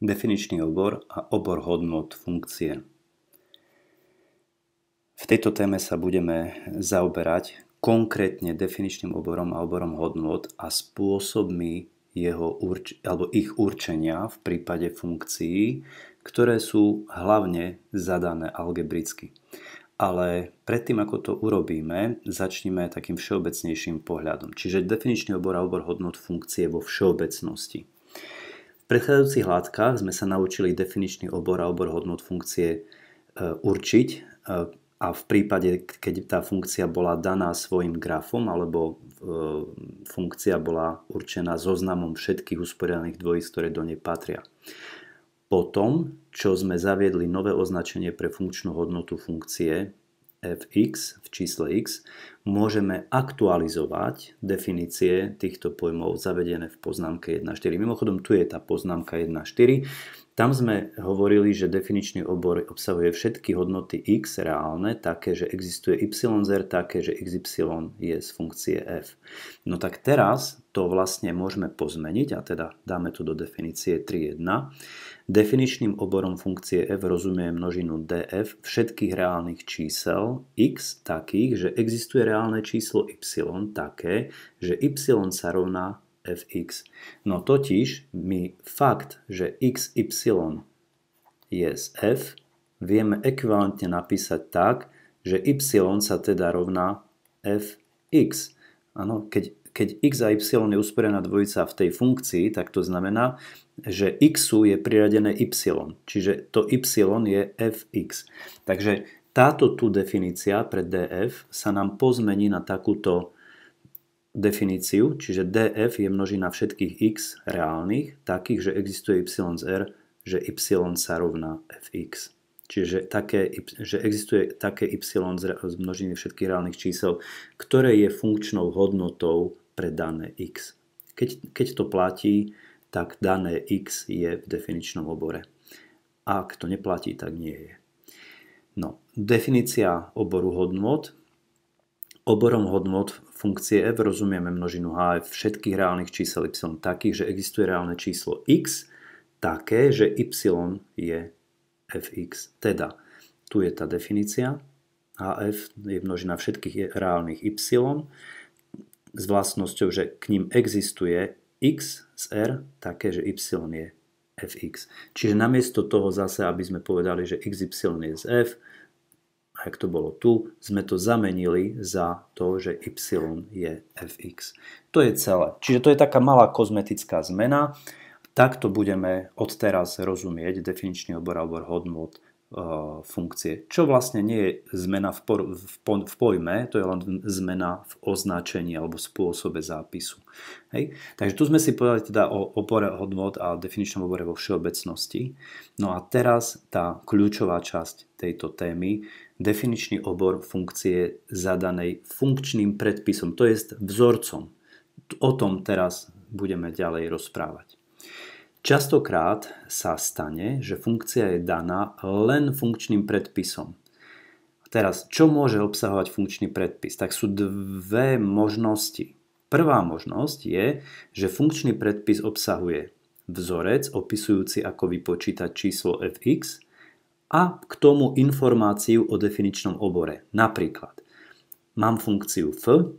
definičný obor a obor hodnot funkcie. V tejto téme sa budeme zaoberať konkrétne definičným oborom a oborom hodnot a spôsobmi jeho urč- alebo ich určenia v prípade funkcií, ktoré sú hlavne zadané algebricky. Ale predtým, ako to urobíme, začneme takým všeobecnejším pohľadom. Čiže definičný obor a obor hodnot funkcie vo všeobecnosti predchádzajúcich látkach sme sa naučili definičný obor a obor hodnot funkcie e, určiť e, a v prípade, keď tá funkcia bola daná svojim grafom alebo e, funkcia bola určená zoznamom všetkých usporiadaných dvojíc, ktoré do nej patria. Potom, čo sme zaviedli nové označenie pre funkčnú hodnotu funkcie, fx v čísle x môžeme aktualizovať definície týchto pojmov zavedené v poznámke 1.4. Mimochodom, tu je tá poznámka 1.4. Tam sme hovorili, že definičný obor obsahuje všetky hodnoty x reálne, také, že existuje yz, také, že xy je z funkcie f. No tak teraz to vlastne môžeme pozmeniť, a teda dáme to do definície 3.1 Definičným oborom funkcie f rozumie množinu df všetkých reálnych čísel x takých, že existuje reálne číslo y také, že y sa rovná fx. No totiž my fakt, že xy je z f, vieme ekvivalentne napísať tak, že y sa teda rovná fx. Áno, keď, keď x a y je usporená dvojica v tej funkcii, tak to znamená, že x je priradené y, čiže to y je fx. Takže táto tu definícia pre df sa nám pozmení na takúto definíciu, čiže df je množina všetkých x reálnych, takých, že existuje y z r, že y sa rovná fx. Čiže také, že existuje také y z množiny všetkých reálnych čísel, ktoré je funkčnou hodnotou pre dané x. Keď, keď to platí, tak dané x je v definičnom obore. Ak to neplatí, tak nie je. No, definícia oboru hodnot. Oborom hodnot funkcie f rozumieme množinu hf všetkých reálnych čísel y takých, že existuje reálne číslo x také, že y je fx. Teda, tu je tá definícia. hf je množina všetkých reálnych y s vlastnosťou, že k ním existuje x z r také, že y je fx. Čiže namiesto toho zase, aby sme povedali, že xy je z f, a jak to bolo tu, sme to zamenili za to, že y je fx. To je celé. Čiže to je taká malá kozmetická zmena. Takto budeme odteraz rozumieť definičný obor alebo hodnot Eh, funkcie, čo vlastne nie je zmena v, por- v, po- v pojme, to je len zmena v označení alebo spôsobe zápisu. Hej? Takže tu sme si povedali teda o opore hodnot a definičnom obore vo všeobecnosti. No a teraz tá kľúčová časť tejto témy, definičný obor funkcie zadanej funkčným predpisom, to je vzorcom. O tom teraz budeme ďalej rozprávať. Častokrát sa stane, že funkcia je daná len funkčným predpisom. Teraz, čo môže obsahovať funkčný predpis? Tak sú dve možnosti. Prvá možnosť je, že funkčný predpis obsahuje vzorec opisujúci, ako vypočítať číslo fx a k tomu informáciu o definičnom obore. Napríklad, mám funkciu f,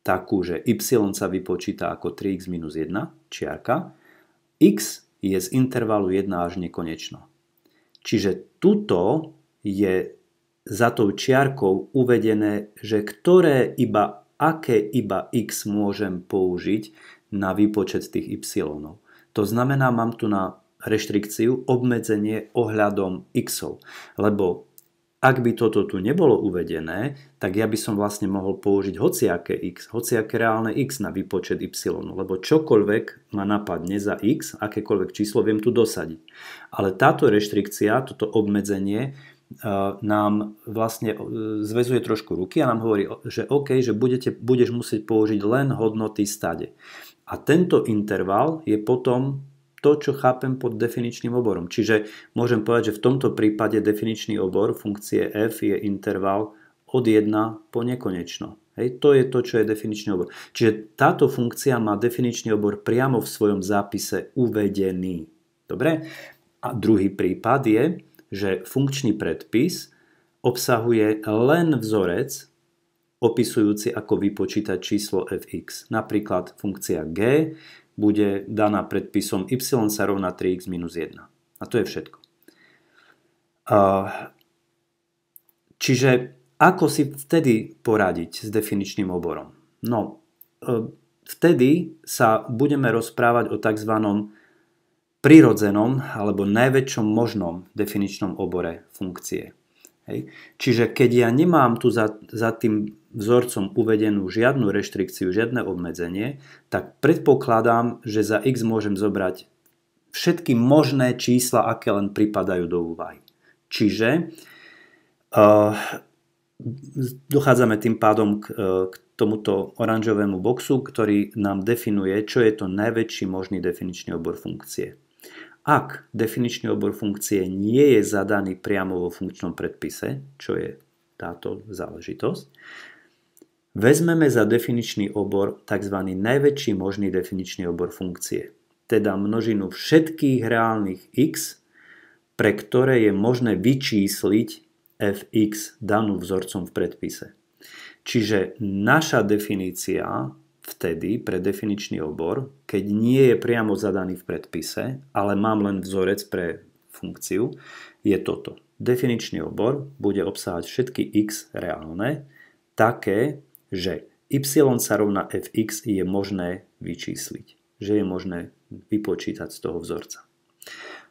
takú, že y sa vypočíta ako 3x minus 1, čiarka, x je z intervalu 1 až nekonečno. Čiže tuto je za tou čiarkou uvedené, že ktoré iba, aké iba x môžem použiť na výpočet tých y. To znamená, mám tu na reštrikciu, obmedzenie ohľadom x, lebo ak by toto tu nebolo uvedené, tak ja by som vlastne mohol použiť hociaké x, hociaké reálne x na výpočet y, lebo čokoľvek ma napadne za x, akékoľvek číslo viem tu dosadiť. Ale táto reštrikcia, toto obmedzenie e, nám vlastne e, zväzuje trošku ruky a nám hovorí, že OK, že budete, budeš musieť použiť len hodnoty stade. A tento interval je potom to, čo chápem pod definičným oborom. Čiže môžem povedať, že v tomto prípade definičný obor funkcie f je interval od 1 po nekonečno. Hej, to je to, čo je definičný obor. Čiže táto funkcia má definičný obor priamo v svojom zápise uvedený. Dobre? A druhý prípad je, že funkčný predpis obsahuje len vzorec, opisujúci, ako vypočítať číslo fx. Napríklad funkcia g bude daná predpisom y sa rovná 3x minus 1. A to je všetko. Čiže ako si vtedy poradiť s definičným oborom? No, e, vtedy sa budeme rozprávať o tzv. prirodzenom alebo najväčšom možnom definičnom obore funkcie. Hej. Čiže keď ja nemám tu za, za tým vzorcom uvedenú žiadnu reštrikciu, žiadne obmedzenie, tak predpokladám, že za x môžem zobrať všetky možné čísla, aké len pripadajú do úvahy. Čiže uh, dochádzame tým pádom k, eh, k tomuto oranžovému boxu, ktorý nám definuje, čo je to najväčší možný definičný obor funkcie. Ak definičný obor funkcie nie je zadaný priamo vo funkčnom predpise, čo je táto záležitosť, Vezmeme za definičný obor tzv. najväčší možný definičný obor funkcie, teda množinu všetkých reálnych x, pre ktoré je možné vyčísliť fx danú vzorcom v predpise. Čiže naša definícia vtedy pre definičný obor, keď nie je priamo zadaný v predpise, ale mám len vzorec pre funkciu, je toto. Definičný obor bude obsahovať všetky x reálne, také, že y sa rovná fx je možné vyčísliť, že je možné vypočítať z toho vzorca.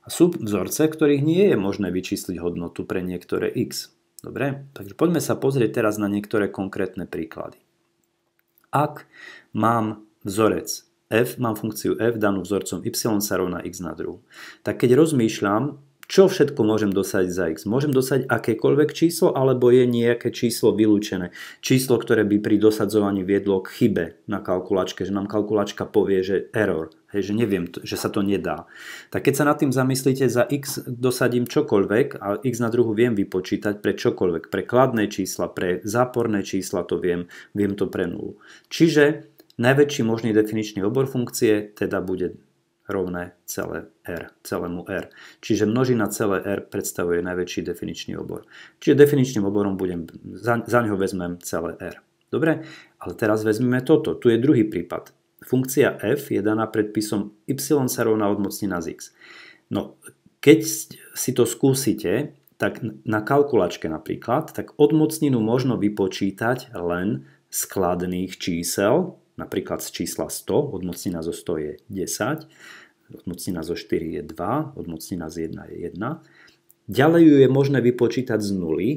A sú vzorce, ktorých nie je možné vyčísliť hodnotu pre niektoré x. Dobre, takže poďme sa pozrieť teraz na niektoré konkrétne príklady. Ak mám vzorec f, mám funkciu f danú vzorcom y sa rovná x na druhu, tak keď rozmýšľam čo všetko môžem dosať za x? Môžem dosať akékoľvek číslo, alebo je nejaké číslo vylúčené? Číslo, ktoré by pri dosadzovaní viedlo k chybe na kalkulačke, že nám kalkulačka povie, že error, hej, že neviem, že sa to nedá. Tak keď sa nad tým zamyslíte, za x dosadím čokoľvek a x na druhu viem vypočítať pre čokoľvek, pre kladné čísla, pre záporné čísla to viem, viem to pre nulu. Čiže najväčší možný definičný obor funkcie teda bude rovné celé R, celému R. Čiže množina celé R predstavuje najväčší definičný obor. Čiže definičným oborom budem, za, za ňo vezmem celé R. Dobre, ale teraz vezmeme toto. Tu je druhý prípad. Funkcia f je daná predpisom y sa rovná odmocnina z x. No, keď si to skúsite, tak na kalkulačke napríklad, tak odmocninu možno vypočítať len skladných čísel, napríklad z čísla 100, odmocnina zo 100 je 10, odmocnina zo 4 je 2, odmocnina z 1 je 1. Ďalej ju je možné vypočítať z nuly.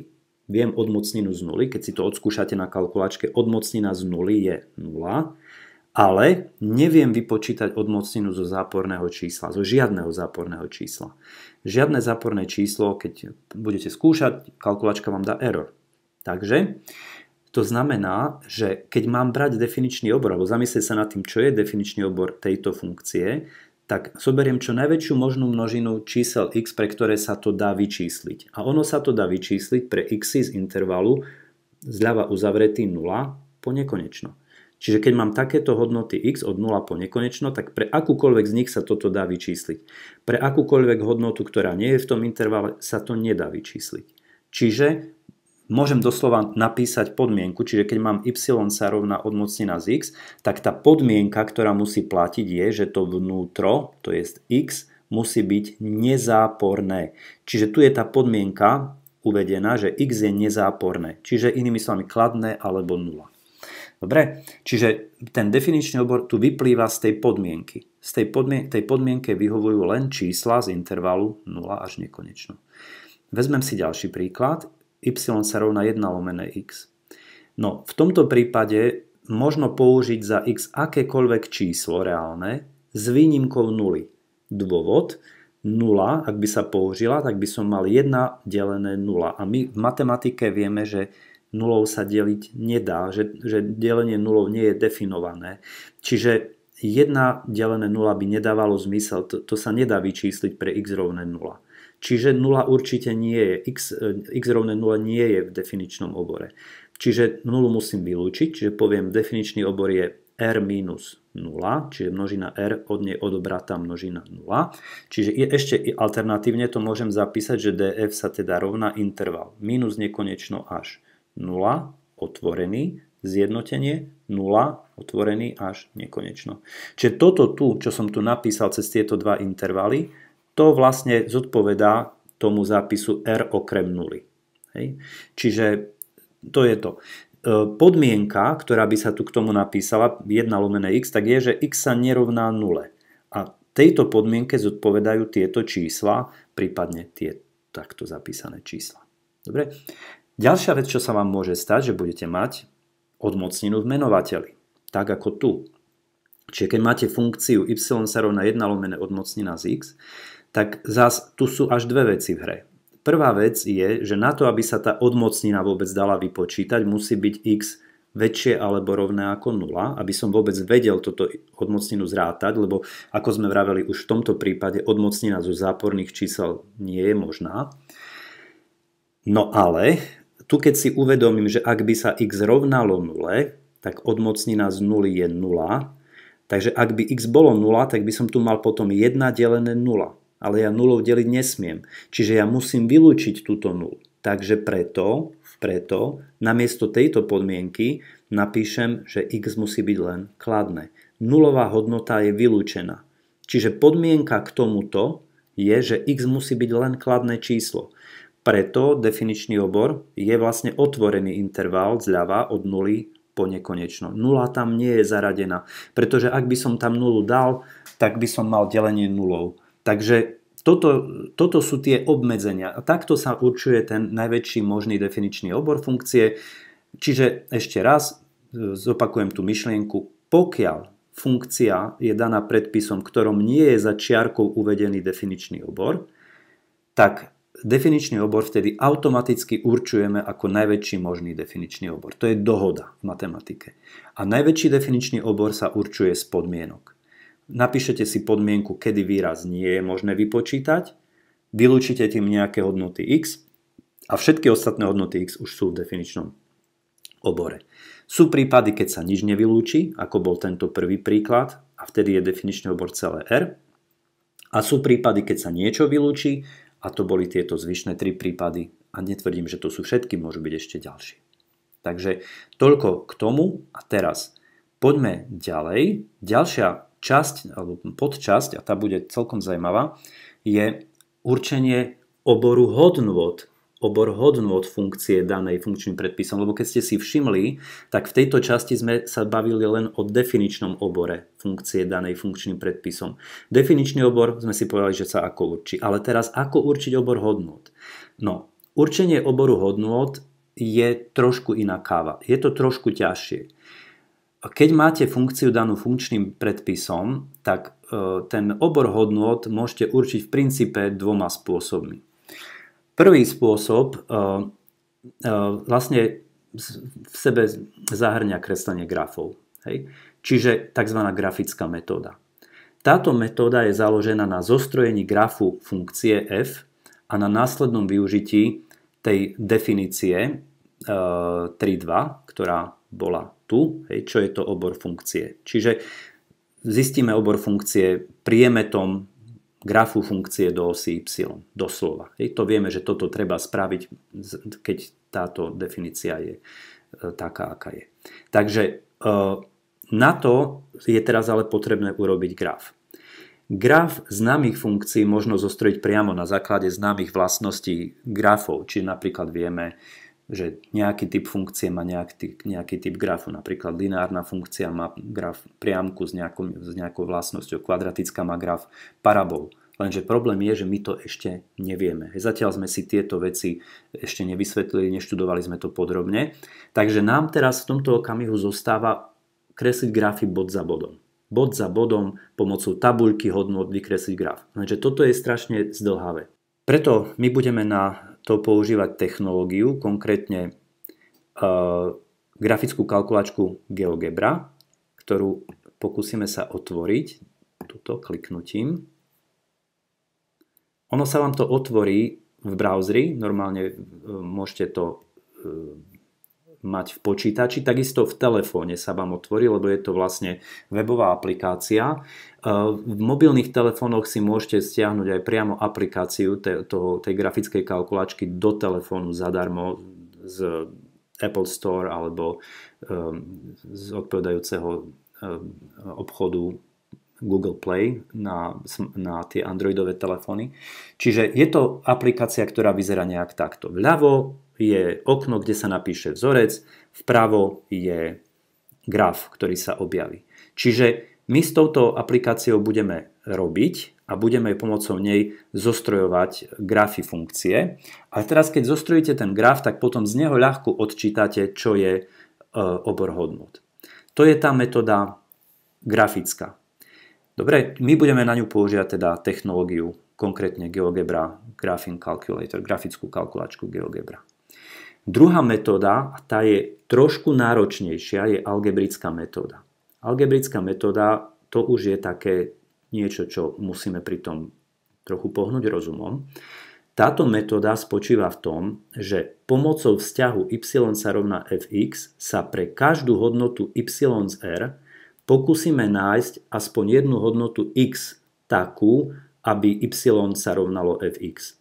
Viem odmocninu z nuly, keď si to odskúšate na kalkulačke, odmocnina z nuly je 0, ale neviem vypočítať odmocninu zo záporného čísla, zo žiadneho záporného čísla. Žiadne záporné číslo, keď budete skúšať, kalkulačka vám dá error. Takže to znamená, že keď mám brať definičný obor, alebo zamyslieť sa nad tým, čo je definičný obor tejto funkcie, tak zoberiem čo najväčšiu možnú množinu čísel x, pre ktoré sa to dá vyčísliť. A ono sa to dá vyčísliť pre x z intervalu zľava uzavretý 0 po nekonečno. Čiže keď mám takéto hodnoty x od 0 po nekonečno, tak pre akúkoľvek z nich sa toto dá vyčísliť. Pre akúkoľvek hodnotu, ktorá nie je v tom intervale, sa to nedá vyčísliť. Čiže môžem doslova napísať podmienku, čiže keď mám y sa rovná odmocnina z x, tak tá podmienka, ktorá musí platiť je, že to vnútro, to je x, musí byť nezáporné. Čiže tu je tá podmienka uvedená, že x je nezáporné, čiže inými slovami kladné alebo nula. Dobre, čiže ten definičný obor tu vyplýva z tej podmienky. Z tej, podmien- tej podmienke vyhovujú len čísla z intervalu 0 až nekonečno. Vezmem si ďalší príklad y sa rovná 1 lomené x. No, v tomto prípade možno použiť za x akékoľvek číslo reálne s výnimkou 0. Dôvod, 0, ak by sa použila, tak by som mal 1 delené 0. A my v matematike vieme, že nulou sa deliť nedá, že, že delenie nulou nie je definované. Čiže 1 delené 0 by nedávalo zmysel, to, to sa nedá vyčísliť pre x rovné 0. Čiže 0 určite nie je, x, eh, x rovné 0 nie je v definičnom obore. Čiže 0 musím vylúčiť, čiže poviem definičný obor je r minus 0, čiže množina r od nej odobratá množina 0. Čiže ešte alternatívne to môžem zapísať, že df sa teda rovná interval minus nekonečno až 0 otvorený, zjednotenie 0 otvorený až nekonečno. Čiže toto tu, čo som tu napísal cez tieto dva intervaly, to vlastne zodpovedá tomu zápisu R okrem nuly. Hej. Čiže to je to. E, podmienka, ktorá by sa tu k tomu napísala, 1 lomené x, tak je, že x sa nerovná nule. A tejto podmienke zodpovedajú tieto čísla, prípadne tie takto zapísané čísla. Dobre? Ďalšia vec, čo sa vám môže stať, že budete mať odmocninu v menovateli. Tak ako tu. Čiže keď máte funkciu y sa rovná 1 lomené odmocnina z x, tak zase tu sú až dve veci v hre. Prvá vec je, že na to, aby sa tá odmocnina vôbec dala vypočítať, musí byť x väčšie alebo rovné ako 0, aby som vôbec vedel toto odmocninu zrátať, lebo ako sme vraveli už v tomto prípade, odmocnina zo záporných čísel nie je možná. No ale, tu keď si uvedomím, že ak by sa x rovnalo 0, tak odmocnina z 0 je 0, takže ak by x bolo 0, tak by som tu mal potom 1 delené 0 ale ja nulou deliť nesmiem. Čiže ja musím vylúčiť túto nul. Takže preto, preto namiesto tejto podmienky napíšem, že x musí byť len kladné. Nulová hodnota je vylúčená. Čiže podmienka k tomuto je, že x musí byť len kladné číslo. Preto definičný obor je vlastne otvorený interval zľava od nuly po nekonečno. Nula tam nie je zaradená, pretože ak by som tam nulu dal, tak by som mal delenie nulou. Takže toto, toto sú tie obmedzenia. A takto sa určuje ten najväčší možný definičný obor funkcie. Čiže ešte raz e, zopakujem tú myšlienku. Pokiaľ funkcia je daná predpisom, ktorom nie je za čiarkou uvedený definičný obor, tak definičný obor vtedy automaticky určujeme ako najväčší možný definičný obor. To je dohoda v matematike. A najväčší definičný obor sa určuje z podmienok napíšete si podmienku, kedy výraz nie je možné vypočítať, vylúčite tým nejaké hodnoty x a všetky ostatné hodnoty x už sú v definičnom obore. Sú prípady, keď sa nič nevylúči, ako bol tento prvý príklad a vtedy je definičný obor celé R. A sú prípady, keď sa niečo vylúči a to boli tieto zvyšné tri prípady a netvrdím, že to sú všetky, môžu byť ešte ďalšie. Takže toľko k tomu a teraz poďme ďalej. Ďalšia časť, alebo podčasť, a tá bude celkom zaujímavá, je určenie oboru hodnôt, obor hodnôt funkcie danej funkčným predpisom, lebo keď ste si všimli, tak v tejto časti sme sa bavili len o definičnom obore funkcie danej funkčným predpisom. Definičný obor sme si povedali, že sa ako určí, ale teraz ako určiť obor hodnôt? No, určenie oboru hodnôt je trošku iná káva, je to trošku ťažšie. Keď máte funkciu danú funkčným predpisom, tak e, ten obor hodnot môžete určiť v princípe dvoma spôsobmi. Prvý spôsob e, e, vlastne v sebe zahrňa kreslenie grafov. Hej? Čiže tzv. grafická metóda. Táto metóda je založená na zostrojení grafu funkcie f a na následnom využití tej definície 3.2, ktorá bola tu, hej, čo je to obor funkcie. Čiže zistíme obor funkcie priemetom grafu funkcie do osy y, doslova. Hej, to vieme, že toto treba spraviť, keď táto definícia je e, taká, aká je. Takže e, na to je teraz ale potrebné urobiť graf. Graf známych funkcií možno zostrojiť priamo na základe známych vlastností grafov, či napríklad vieme, že nejaký typ funkcie má nejaký, nejaký typ grafu. Napríklad lineárna funkcia má graf priamku s nejakou, s nejakou vlastnosťou, kvadratická má graf parabol. Lenže problém je, že my to ešte nevieme. Zatiaľ sme si tieto veci ešte nevysvetlili, neštudovali sme to podrobne. Takže nám teraz v tomto okamihu zostáva kresliť grafy bod za bodom. Bod za bodom pomocou tabuľky hodnot vykresliť graf. Lenže toto je strašne zdlhavé. Preto my budeme na to používať technológiu, konkrétne e, grafickú kalkulačku GeoGebra, ktorú pokúsime sa otvoriť tuto kliknutím. Ono sa vám to otvorí v browseri, normálne e, môžete to e, mať v počítači, takisto v telefóne sa vám otvorí, lebo je to vlastne webová aplikácia. V mobilných telefónoch si môžete stiahnuť aj priamo aplikáciu te, toho, tej grafickej kalkulačky do telefónu zadarmo z Apple Store alebo ehm, z odpovedajúceho ehm, obchodu Google Play na, na tie androidové telefóny. Čiže je to aplikácia, ktorá vyzerá nejak takto. Vľavo je okno, kde sa napíše vzorec, vpravo je graf, ktorý sa objaví. Čiže my s touto aplikáciou budeme robiť a budeme pomocou nej zostrojovať grafy funkcie. A teraz, keď zostrojíte ten graf, tak potom z neho ľahko odčítate, čo je e, obor hodnot. To je tá metóda grafická. Dobre, my budeme na ňu používať teda technológiu konkrétne GeoGebra Graphing Calculator, grafickú kalkulačku GeoGebra. Druhá metóda, a tá je trošku náročnejšia, je algebrická metóda. Algebrická metóda to už je také niečo, čo musíme pri tom trochu pohnúť rozumom. Táto metóda spočíva v tom, že pomocou vzťahu y sa rovná fx sa pre každú hodnotu y z r pokúsime nájsť aspoň jednu hodnotu x takú, aby y sa rovnalo fx.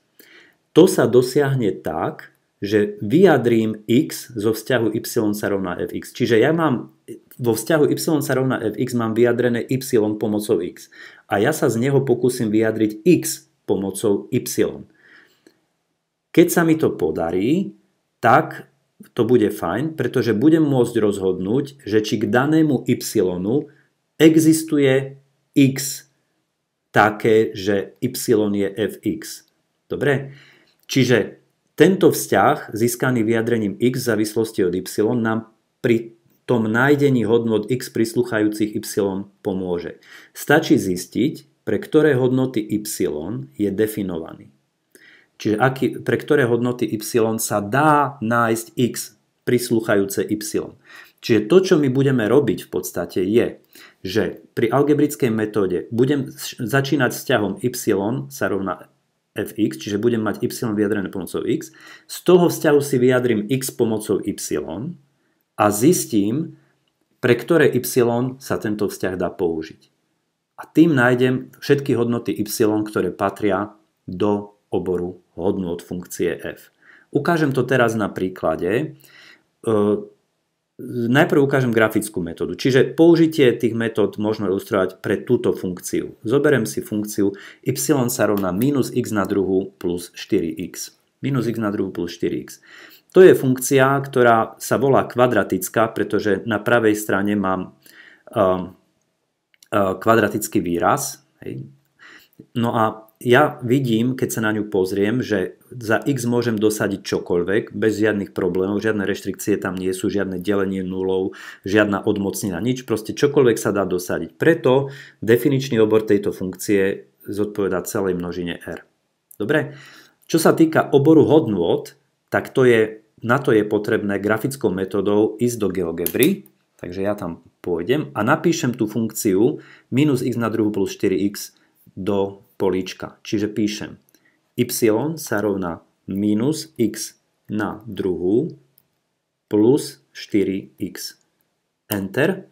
To sa dosiahne tak, že vyjadrím x zo vzťahu y sa rovná fx. Čiže ja mám vo vzťahu y sa rovná fx mám vyjadrené y pomocou x. A ja sa z neho pokúsim vyjadriť x pomocou y. Keď sa mi to podarí, tak to bude fajn, pretože budem môcť rozhodnúť, že či k danému y existuje x také, že y je fx. Dobre? Čiže tento vzťah, získaný vyjadrením x v závislosti od y, nám pri tom nájdení hodnot x prisluchajúcich y pomôže. Stačí zistiť, pre ktoré hodnoty y je definovaný. Čiže aký, pre ktoré hodnoty y sa dá nájsť x prisluchajúce y. Čiže to, čo my budeme robiť v podstate je, že pri algebrickej metóde budem začínať s ťahom y sa rovná fx, čiže budem mať y vyjadrené pomocou x, z toho vzťahu si vyjadrim x pomocou y a zistím, pre ktoré y sa tento vzťah dá použiť. A tým nájdem všetky hodnoty y, ktoré patria do oboru hodnot funkcie f. Ukážem to teraz na príklade. E, Najprv ukážem grafickú metódu, čiže použitie tých metód možno ilustrovať pre túto funkciu. Zoberiem si funkciu y sa rovná minus x na druhu plus 4x. Minus x na druhu plus 4x. To je funkcia, ktorá sa volá kvadratická, pretože na pravej strane mám uh, uh, kvadratický výraz. Hej. No a ja vidím, keď sa na ňu pozriem, že za x môžem dosadiť čokoľvek, bez žiadnych problémov, žiadne reštrikcie tam nie sú, žiadne delenie nulov, žiadna odmocnina, nič, proste čokoľvek sa dá dosadiť. Preto definičný obor tejto funkcie zodpovedá celej množine R. Dobre? Čo sa týka oboru hodnôt, tak to je, na to je potrebné grafickou metodou ísť do GeoGebry, takže ja tam pôjdem a napíšem tú funkciu minus x na druhu plus 4x do políčka. Čiže píšem y sa rovná minus x na druhú plus 4x. Enter.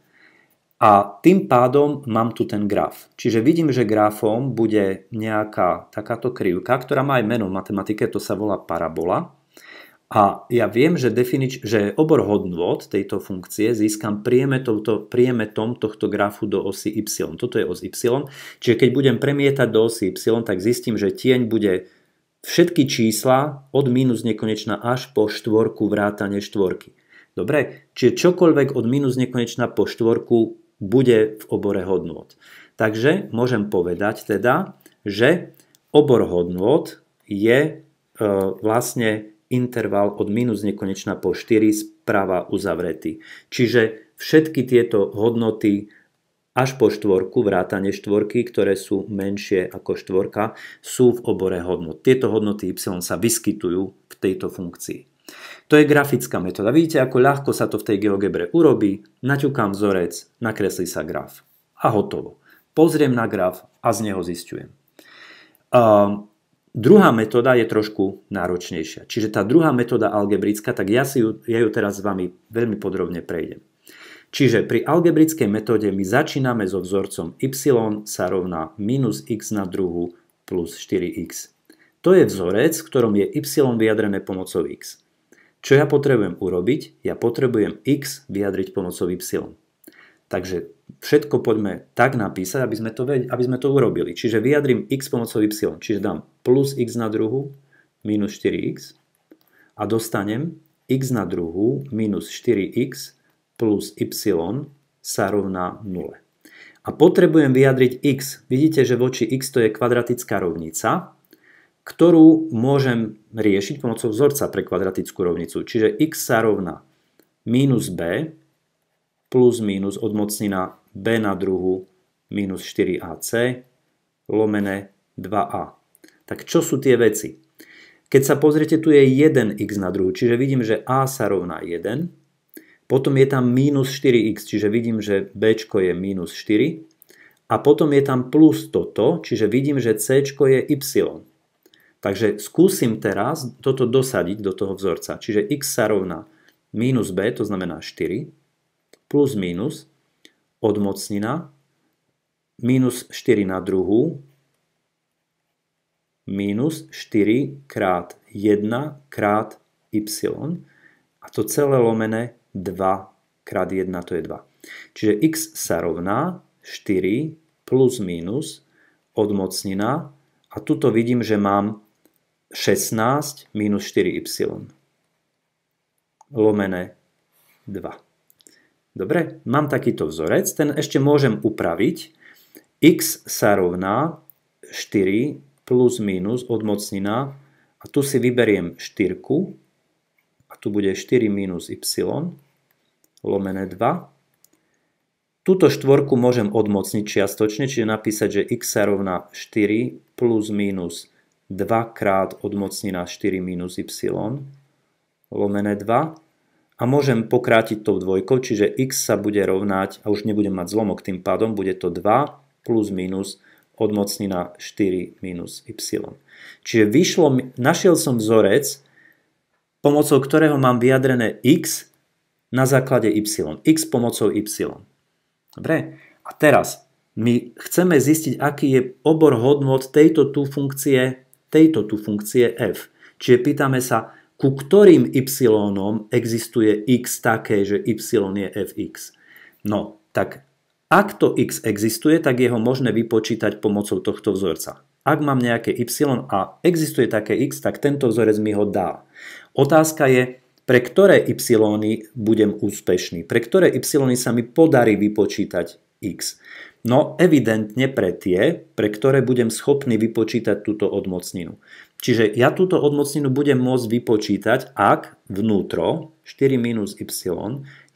A tým pádom mám tu ten graf. Čiže vidím, že grafom bude nejaká takáto krivka, ktorá má aj meno v matematike, to sa volá parabola. A ja viem, že, definič, že obor hodnôt tejto funkcie získam priemetom, tohto grafu do osy y. Toto je os y. Čiže keď budem premietať do osy y, tak zistím, že tieň bude všetky čísla od minus nekonečná až po štvorku vrátane štvorky. Dobre, čiže čokoľvek od minus nekonečná po štvorku bude v obore hodnôt. Takže môžem povedať teda, že obor hodnôt je e, vlastne interval od minus nekonečná po 4 sprava uzavretý. Čiže všetky tieto hodnoty až po štvorku, vrátane štvorky, ktoré sú menšie ako štvorka, sú v obore hodnot. Tieto hodnoty y sa vyskytujú v tejto funkcii. To je grafická metóda. Vidíte, ako ľahko sa to v tej GeoGebre urobí. Naťukám vzorec, nakreslí sa graf. A hotovo. Pozriem na graf a z neho zistujem. Um, Druhá metóda je trošku náročnejšia. Čiže tá druhá metóda algebrická, tak ja, si ju, ja ju teraz s vami veľmi podrobne prejdem. Čiže pri algebrickej metóde my začíname so vzorcom y sa rovná minus x na druhu plus 4x. To je vzorec, v ktorom je y vyjadrené pomocou x. Čo ja potrebujem urobiť? Ja potrebujem x vyjadriť pomocou y. Takže všetko poďme tak napísať, aby sme to, aby sme to urobili. Čiže vyjadrím x pomocou y, čiže dám plus x na druhu minus 4x a dostanem x na druhu minus 4x plus y sa rovná 0. A potrebujem vyjadriť x. Vidíte, že voči x to je kvadratická rovnica, ktorú môžem riešiť pomocou vzorca pre kvadratickú rovnicu. Čiže x sa rovná minus b plus minus odmocnina b na druhu minus 4ac lomené 2a. Tak čo sú tie veci? Keď sa pozriete, tu je 1x na druhu, čiže vidím, že a sa rovná 1. Potom je tam minus 4x, čiže vidím, že b je minus 4. A potom je tam plus toto, čiže vidím, že c je y. Takže skúsim teraz toto dosadiť do toho vzorca. Čiže x sa rovná minus b, to znamená 4, plus minus odmocnina minus 4 na druhú minus 4 krát 1 krát y a to celé lomené 2 krát 1 to je 2. Čiže x sa rovná 4 plus minus odmocnina a tuto vidím, že mám 16 minus 4y lomené 2. Dobre, mám takýto vzorec, ten ešte môžem upraviť. x sa rovná 4 plus minus odmocnina a tu si vyberiem 4 a tu bude 4 minus y lomené 2. Tuto štvorku môžem odmocniť čiastočne, čiže napísať, že x sa rovná 4 plus minus 2 krát odmocnina 4 minus y lomené 2 a môžem pokrátiť tou dvojkou, čiže x sa bude rovnať, a už nebudem mať zlomok tým pádom, bude to 2 plus minus odmocnina 4 minus y. Čiže vyšlo, našiel som vzorec, pomocou ktorého mám vyjadrené x na základe y. x pomocou y. Dobre, a teraz my chceme zistiť, aký je obor hodnot tejto tu funkcie, tejto tu funkcie f. Čiže pýtame sa, ku ktorým y existuje x také, že y je fx. No, tak ak to x existuje, tak je ho možné vypočítať pomocou tohto vzorca. Ak mám nejaké y a existuje také x, tak tento vzorec mi ho dá. Otázka je, pre ktoré y budem úspešný, pre ktoré y sa mi podarí vypočítať x. No evidentne pre tie, pre ktoré budem schopný vypočítať túto odmocninu. Čiže ja túto odmocninu budem môcť vypočítať, ak vnútro 4 minus y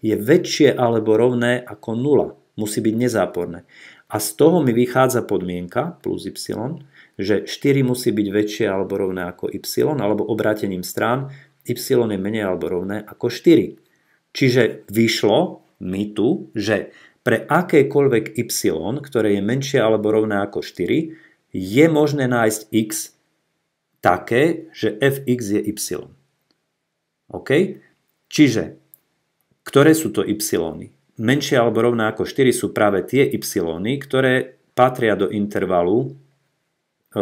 je väčšie alebo rovné ako 0. Musí byť nezáporné. A z toho mi vychádza podmienka plus y, že 4 musí byť väčšie alebo rovné ako y, alebo obrátením strán y je menej alebo rovné ako 4. Čiže vyšlo mi tu, že pre akékoľvek y, ktoré je menšie alebo rovné ako 4, je možné nájsť x také, že fx je y. OK? Čiže, ktoré sú to y? Menšie alebo rovné ako 4 sú práve tie y, ktoré patria do intervalu e,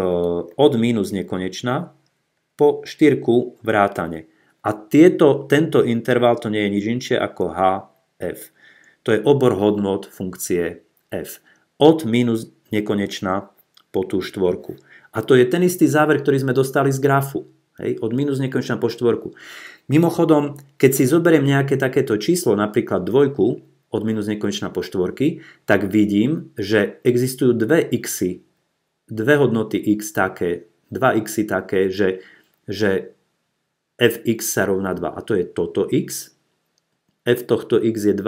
od mínus nekonečná po štyrku vrátane. A tieto, tento interval to nie je nič inšie ako HF. To je obor hodnot funkcie f. Od minus nekonečná po tú štvorku. A to je ten istý záver, ktorý sme dostali z grafu. Hej, od minus nekonečná po štvorku. Mimochodom, keď si zoberiem nejaké takéto číslo, napríklad dvojku, od minus nekonečná po štvorky, tak vidím, že existujú dve xy, dve hodnoty x také, dva xy také, že, že fx sa rovná 2. A to je toto x, f tohto x je 2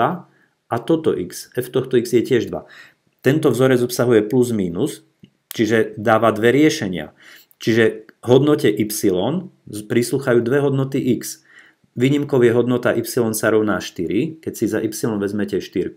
a toto x. f tohto x je tiež 2. Tento vzorec obsahuje plus minus, čiže dáva dve riešenia. Čiže hodnote y prísluchajú dve hodnoty x. Výnimkou je hodnota y sa rovná 4. Keď si za y vezmete 4,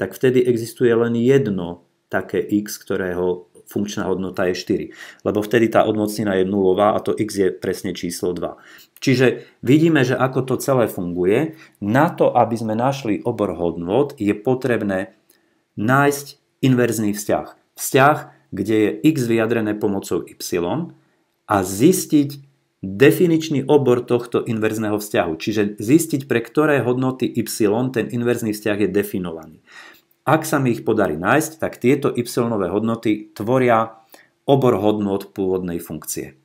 tak vtedy existuje len jedno také x, ktorého funkčná hodnota je 4. Lebo vtedy tá odmocnina je nulová a to x je presne číslo 2. Čiže vidíme, že ako to celé funguje. Na to, aby sme našli obor hodnot, je potrebné nájsť inverzný vzťah. Vzťah, kde je x vyjadrené pomocou y a zistiť, definičný obor tohto inverzného vzťahu, čiže zistiť, pre ktoré hodnoty y ten inverzný vzťah je definovaný. Ak sa mi ich podarí nájsť, tak tieto y hodnoty tvoria obor hodnot pôvodnej funkcie.